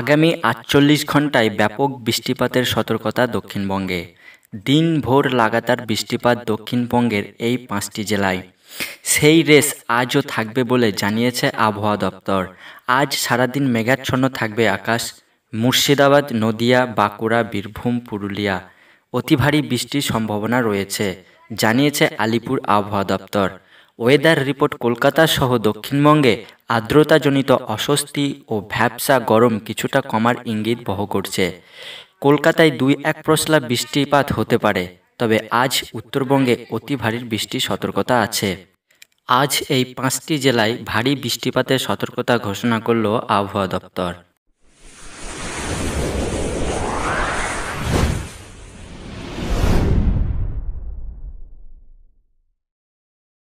আগামী আটচল্লিশ ঘন্টায় ব্যাপক বৃষ্টিপাতের সতর্কতা দক্ষিণবঙ্গে দিনভোর লাগাতার বৃষ্টিপাত দক্ষিণবঙ্গের এই পাঁচটি জেলায় সেই রেস আজও থাকবে বলে জানিয়েছে আবহাওয়া দপ্তর আজ সারাদিন মেঘাচ্ছন্ন থাকবে আকাশ মুর্শিদাবাদ নদিয়া বাঁকুড়া বীরভূম পুরুলিয়া অতি ভারী বৃষ্টির সম্ভাবনা রয়েছে জানিয়েছে আলিপুর আবহাওয়া দপ্তর ওয়েদার রিপোর্ট কলকাতা সহ দক্ষিণবঙ্গে আর্দ্রতাজনিত অস্বস্তি ও ভ্যাপসা গরম কিছুটা কমার ইঙ্গিত বহ করছে কলকাতায় দুই এক প্রশলা বৃষ্টিপাত হতে পারে তবে আজ উত্তরবঙ্গে অতি ভারী বৃষ্টির সতর্কতা আছে আজ এই পাঁচটি জেলায় ভারী বৃষ্টিপাতের সতর্কতা ঘোষণা করল আবহাওয়া দপ্তর